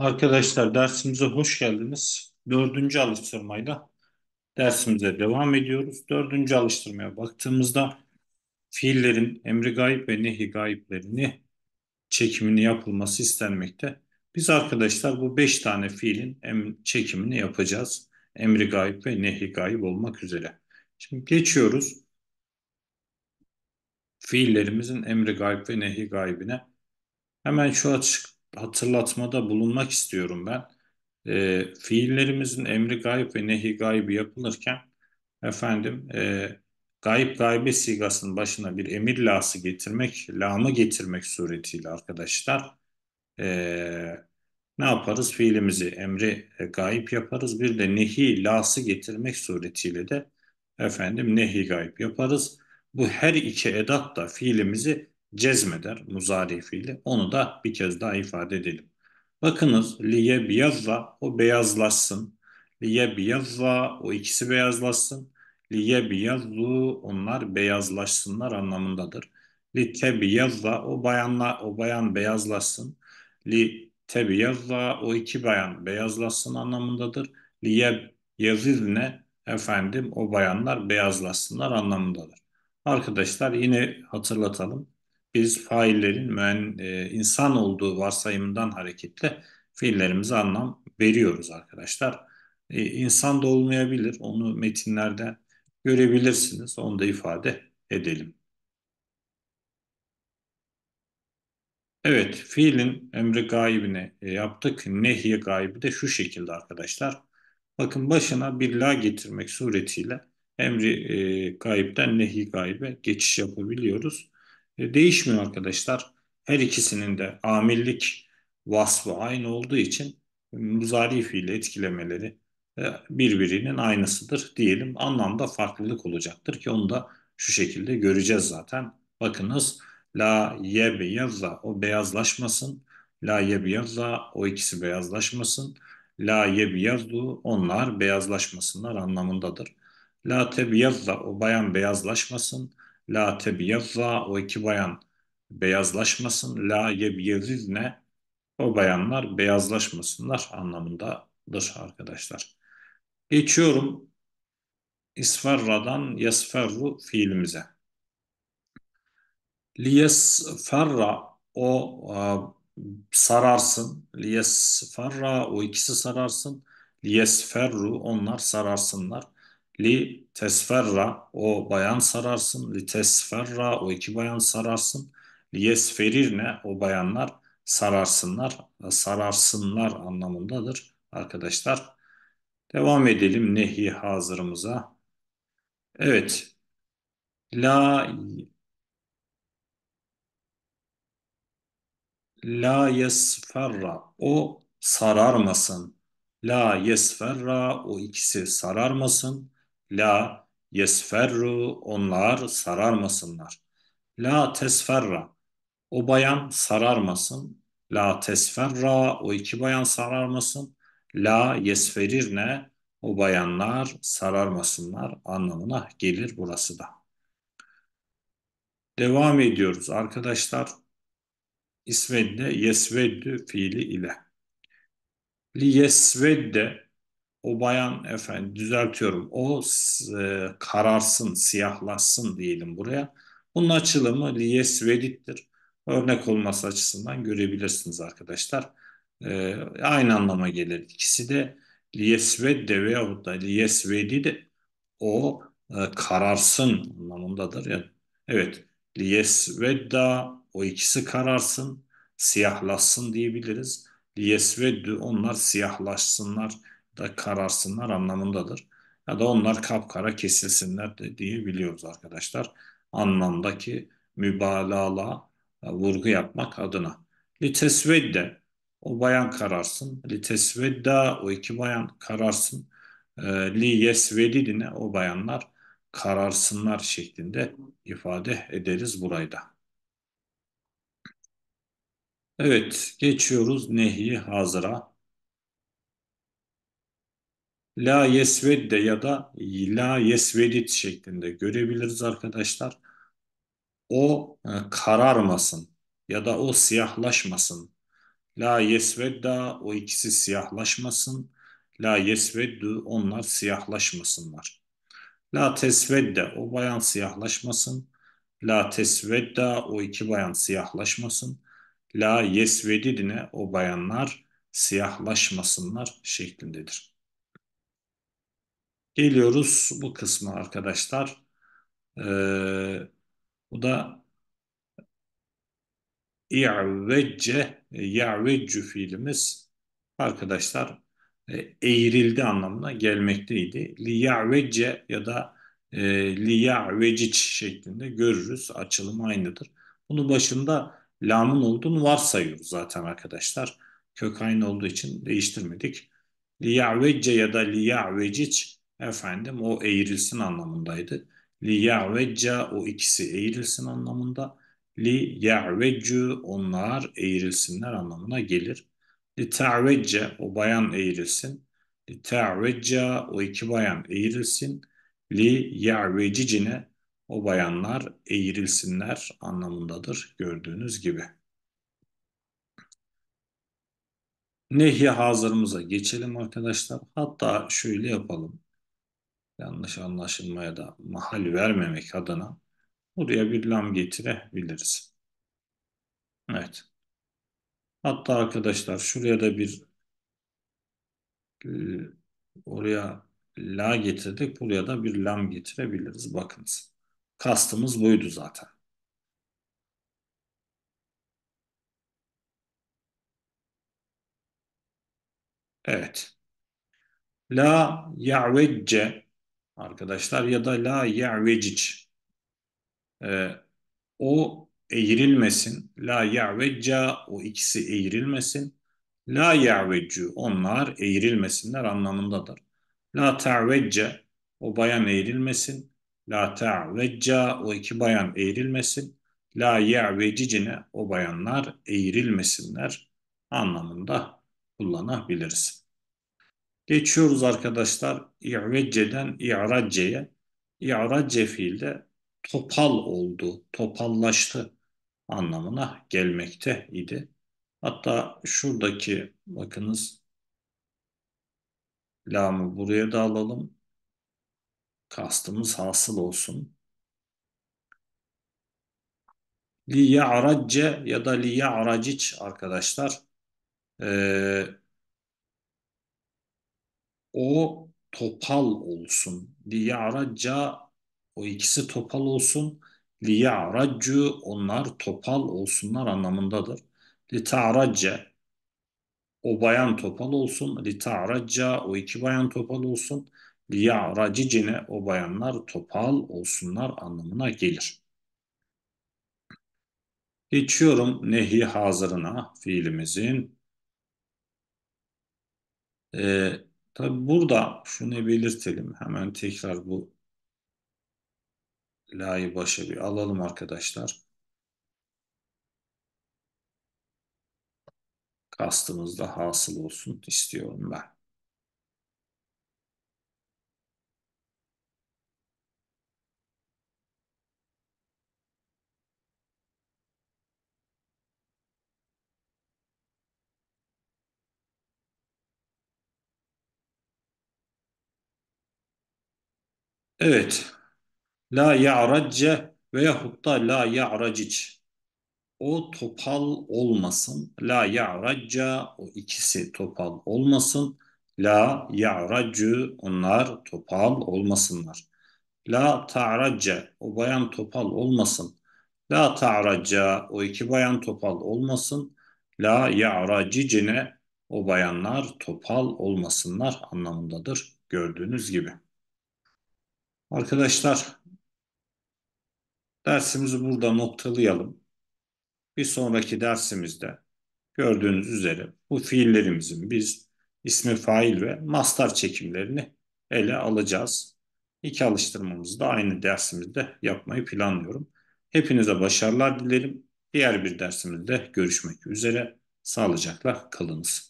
Arkadaşlar dersimize hoş geldiniz. Dördüncü alıştırmayla dersimize devam ediyoruz. Dördüncü alıştırmaya baktığımızda fiillerin emri gayip ve nehi gayiplerini çekimini yapılması istenmekte. Biz arkadaşlar bu beş tane fiilin em çekimini yapacağız. Emri gayip ve nehi gayip olmak üzere. Şimdi geçiyoruz. Fiillerimizin emri gayip ve nehi gaybine. Hemen şu açık hatırlatmada bulunmak istiyorum ben. E, fiillerimizin emri gayb ve nehi gaybi yapılırken efendim e, gayb gaybe sigasının başına bir emir lası getirmek, lamı getirmek suretiyle arkadaşlar e, ne yaparız? Fiilimizi emri e, gayb yaparız. Bir de nehi lası getirmek suretiyle de efendim nehi gayb yaparız. Bu her iki edat da fiilimizi cezmeder muzari Onu da bir kez daha ifade edelim. Bakınız liye biyazza o beyazlaşsın. Liye biyazza o ikisi beyazlaşsın. Liye biyazzu onlar beyazlaşsınlar anlamındadır. Li tebiyazza o bayanla o bayan beyazlaşsın. Li tebiyazza o iki bayan beyazlaşsın anlamındadır. Liye yazizne efendim o bayanlar beyazlaşsınlar anlamındadır. Arkadaşlar yine hatırlatalım biz faillerin müen, e, insan olduğu varsayımından hareketle fiillerimize anlam veriyoruz arkadaşlar. E, insan da olmayabilir. Onu metinlerde görebilirsiniz. Onu da ifade edelim. Evet, fiilin emri gaibini e, yaptık. Nehye gaibi de şu şekilde arkadaşlar. Bakın başına bir la getirmek suretiyle emri e, gaibden nehi gaibe geçiş yapabiliyoruz. E, değişmiyor arkadaşlar. Her ikisinin de amillik vasfı aynı olduğu için muzari fiili etkilemeleri e, birbirinin aynısıdır diyelim. Anlamda farklılık olacaktır ki onu da şu şekilde göreceğiz zaten. Bakınız la yebeyazza o beyazlaşmasın. La yebeyazza o ikisi beyazlaşmasın. La yebeyazdu onlar beyazlaşmasınlar anlamındadır. La tebeyazza o bayan beyazlaşmasın. La tebiyazza o iki bayan beyazlaşmasın. La yebyezizne o bayanlar beyazlaşmasınlar anlamındadır arkadaşlar. Geçiyorum isferradan yesferru fiilimize. Liyesferra o e, sararsın. Liyesferra o ikisi sararsın. Liyesferru onlar sararsınlar. Li tesferra o bayan sararsın. Li tesferra o iki bayan sararsın. Li yesferirne o bayanlar sararsınlar. Sararsınlar anlamındadır arkadaşlar. Devam edelim nehi hazırımıza. Evet. La La yesferra o sararmasın. La yesferra o ikisi sararmasın. La yesferru onlar sararmasınlar. La tesferra o bayan sararmasın. La tesferra o iki bayan sararmasın. La yesferirne o bayanlar sararmasınlar anlamına gelir burası da. Devam ediyoruz arkadaşlar. İsvedde yesveddü fiili ile. Li yesvedde o bayan efendim düzeltiyorum o e, kararsın siyahlaşsın diyelim buraya. Bunun açılımı liyes vedittir. Örnek olması açısından görebilirsiniz arkadaşlar. E, aynı anlama gelir. İkisi de liyes vedde veyahut da liyes vedi o e, kararsın anlamındadır. Yani, evet liyes vedda o ikisi kararsın siyahlaşsın diyebiliriz. Liyes veddu onlar siyahlaşsınlar da kararsınlar anlamındadır. Ya da onlar kapkara kesilsinler de diye biliyoruz arkadaşlar. Anlamdaki mübalağala e, vurgu yapmak adına. Litesvedde o bayan kararsın. Litesvedda o iki bayan kararsın. E, li yesvedidine o bayanlar kararsınlar şeklinde ifade ederiz burayı Evet geçiyoruz nehi hazıra la yesvedde ya da la yesvedit şeklinde görebiliriz arkadaşlar. O e, kararmasın ya da o siyahlaşmasın. La yesvedda o ikisi siyahlaşmasın. La yesveddu onlar siyahlaşmasınlar. La tesvedde o bayan siyahlaşmasın. La tesvedda o iki bayan siyahlaşmasın. La yesvedidine o bayanlar siyahlaşmasınlar şeklindedir. Geliyoruz bu kısmı arkadaşlar. Ee, bu da i'vecce ya'veccü fiilimiz arkadaşlar e, eğrildi anlamına gelmekteydi. Li ya da e, li şeklinde görürüz. Açılımı aynıdır. Bunu başında lamın olduğunu varsayıyoruz zaten arkadaşlar. Kök aynı olduğu için değiştirmedik. Li ya da li efendim o eğrilsin anlamındaydı. Li ya'vecca o ikisi eğrilsin anlamında. Li ya'veccu onlar eğrilsinler anlamına gelir. Li ta'vecce o bayan eğrilsin. Li ta'vecca o iki bayan eğrilsin. Li ya'vecicine o bayanlar eğrilsinler anlamındadır gördüğünüz gibi. Nehi hazırımıza geçelim arkadaşlar. Hatta şöyle yapalım yanlış anlaşılmaya da mahal vermemek adına buraya bir lam getirebiliriz. Evet. Hatta arkadaşlar şuraya da bir e, oraya la getirdik. Buraya da bir lam getirebiliriz. Bakınız. Kastımız buydu zaten. Evet. La ya'vecce arkadaşlar ya da la ya'vecic e, o eğrilmesin la ya'vecca o ikisi eğrilmesin la ya'veccu onlar eğrilmesinler anlamındadır la ta'vecca o bayan eğrilmesin la ta'vecca o iki bayan eğrilmesin la ya'vecicine o bayanlar eğrilmesinler anlamında kullanabiliriz. Geçiyoruz arkadaşlar İ'vecce'den İ'racce'ye. İ'racce fiilde topal oldu, topallaştı anlamına gelmekte idi. Hatta şuradaki bakınız lamı buraya da alalım. Kastımız hasıl olsun. Liya'racce ya da liya'racic arkadaşlar. Ee, o topal olsun. Liya'racca o ikisi topal olsun. Liya'raccu onlar topal olsunlar anlamındadır. Lita'racca o bayan topal olsun. Lita'racca o iki bayan topal olsun. Liya'racicine o bayanlar topal olsunlar anlamına gelir. Geçiyorum nehi hazırına fiilimizin. Ee, Tabi burada şunu belirtelim. Hemen tekrar bu la'yı başa bir alalım arkadaşlar. Kastımızda hasıl olsun istiyorum ben. Evet. La ya'racce veyahut da la ya'racic. O topal olmasın. La ya'racca o ikisi topal olmasın. La yaracu onlar topal olmasınlar. La ta'racca o bayan topal olmasın. La ta'racca o iki bayan topal olmasın. La ya'racicine o bayanlar topal olmasınlar anlamındadır gördüğünüz gibi. Arkadaşlar dersimizi burada noktalayalım. Bir sonraki dersimizde gördüğünüz üzere bu fiillerimizin biz ismi fail ve mastar çekimlerini ele alacağız. İki alıştırmamızı da aynı dersimizde yapmayı planlıyorum. Hepinize başarılar dilerim. Diğer bir dersimizde görüşmek üzere. Sağlıcakla kalınız.